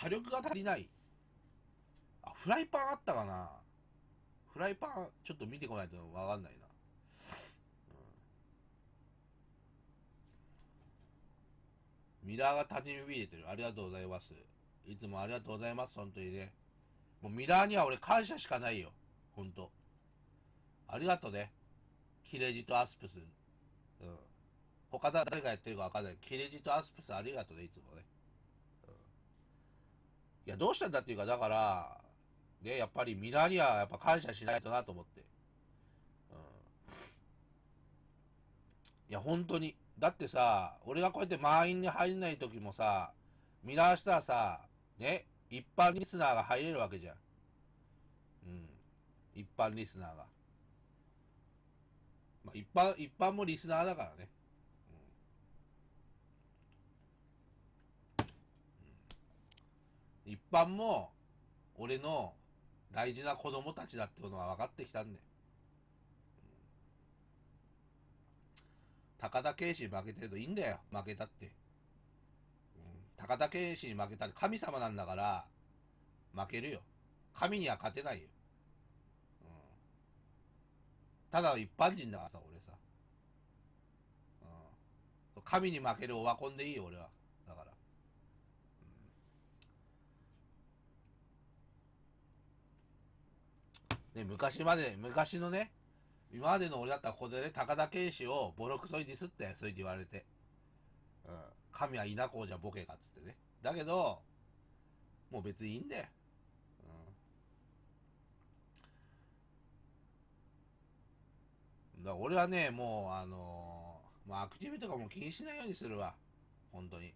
火力が足りない。あ、フライパンあったかなフライパン、ちょっと見てこないとわかんないな。うん。ミラーが立ちびれてる。ありがとうございます。いつもありがとうございます。本当にね。もうミラーには俺感謝しかないよ。本当ありがとうね。キレジとアスプス。うん。他誰がやってるかわかんない。キレジとアスプスありがとうね、いつもね。いや、どうしたんだっていうか、だから、ね、やっぱりミラーにはやっぱ感謝しないとなと思って。うん。いや、本当に。だってさ、俺がこうやって満員に入んない時もさ、ミラーしたらさ、ね、一般リスナーが入れるわけじゃん。うん。一般リスナーが。まあ、一般、一般もリスナーだからね。版も、俺の大事な子供たちだっていうのは分かってきたんで。高田圭司に負けてるといいんだよ、負けたって。うん、高田圭司に負けたって神様なんだから、負けるよ。神には勝てないよ。うん、ただ一般人だからさ、俺さ。うん、神に負けるオワコンでいいよ、俺は。ね、昔まで、昔のね、今までの俺だったらここでね、高田健志をボロクソにディスって、そうって言われて。うん。神は稲子じゃボケかっつってね。だけど、もう別にいいんだよ。うん。だ俺はね、もう、あのー、まあ、アクティブとかも気にしないようにするわ。本当に。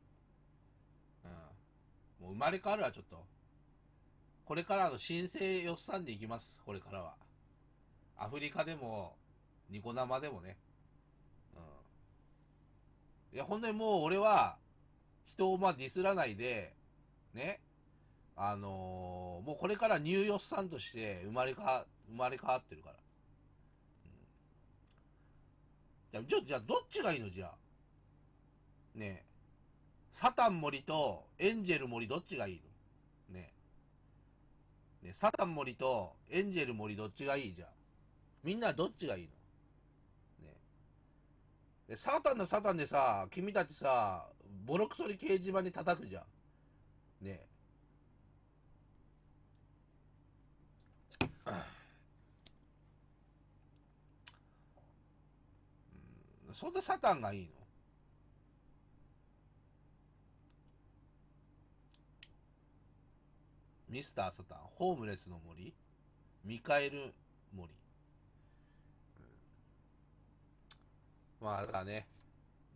うん。もう生まれ変わるわ、ちょっと。これからの新生予算さんでいきます、これからは。アフリカでも、ニコ生でもね。うん。いや、ほんでにもう俺は、人をまあディスらないで、ね。あのー、もうこれからニューヨッさんとして生まれか、生まれ変わってるから。うん。じゃあ、じゃあ、どっちがいいのじゃあ。ねえ。サタン森とエンジェル森どっちがいいのね、サタン森とエンジェル森どっちがいいじゃん。みんなどっちがいいのね。サタンのサタンでさ、君たちさ、ボロクソに掲示板に叩くじゃん。ね。ん、そんなサタンがいいのミスター・サタン、ホームレスの森、ミカエル・森。うん、まあ、だね、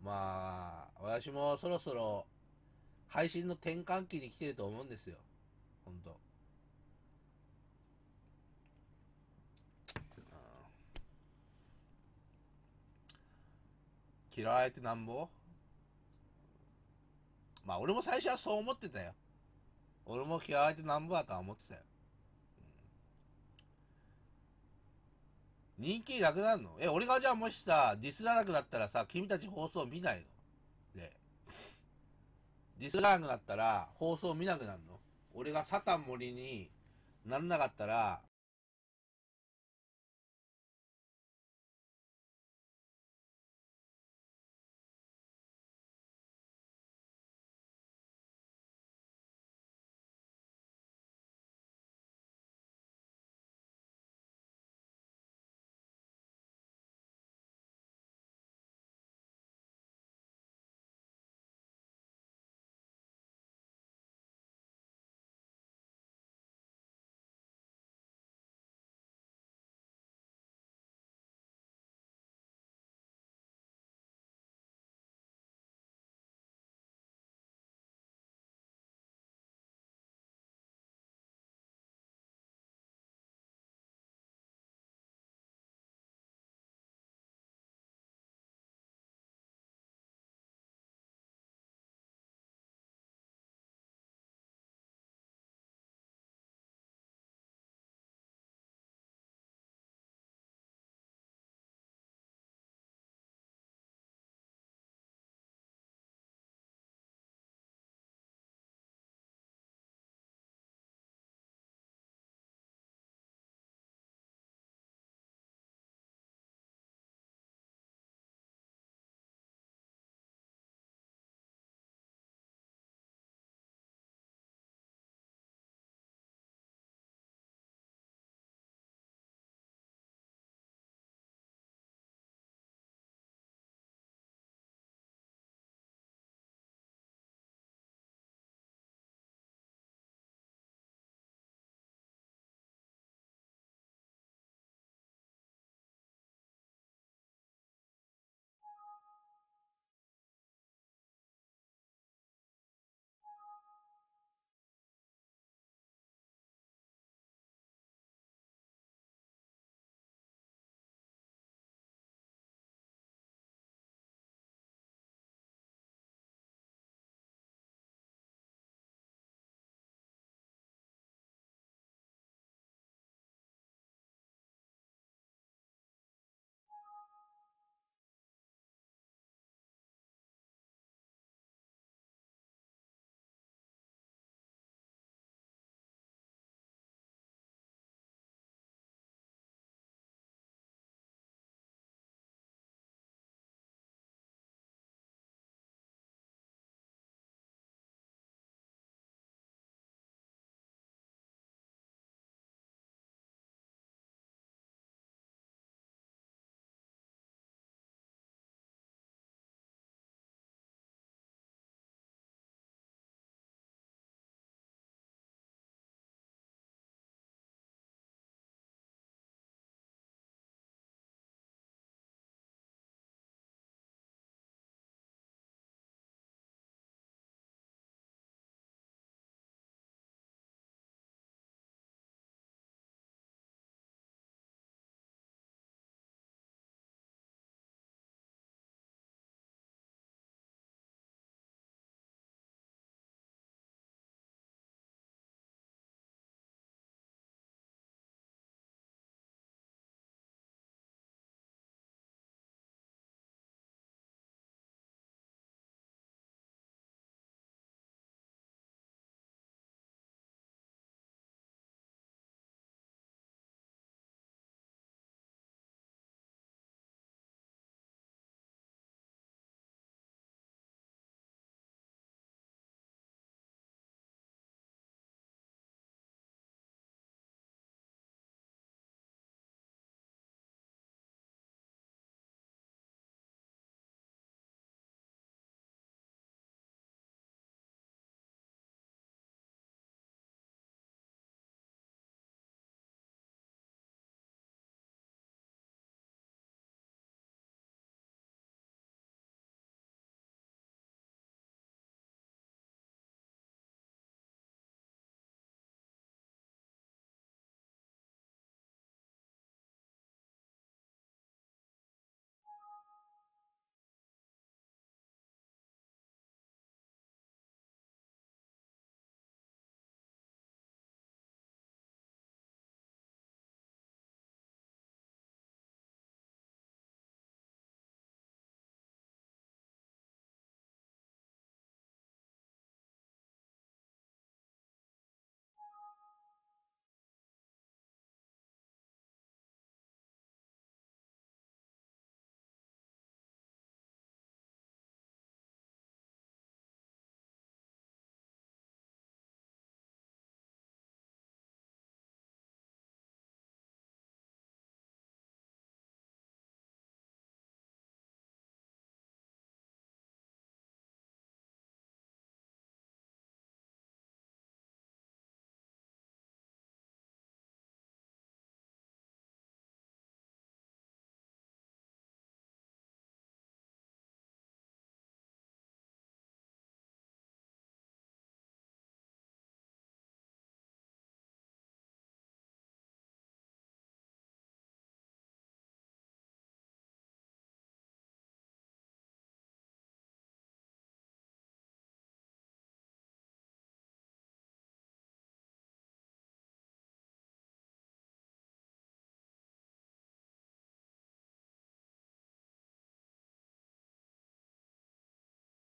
まあ、私もそろそろ配信の転換期に来てると思うんですよ。ほんと。嫌われてなんぼまあ俺も最初はそう思ってたよ。俺も気われてなんぼだとは思ってたよ。うん、人気なくなるのえ、俺がじゃあもしさ、ディスらなくなったらさ、君たち放送見ないので、ディスらなくなったら、放送見なくなるの俺がサタン森になんなかったら、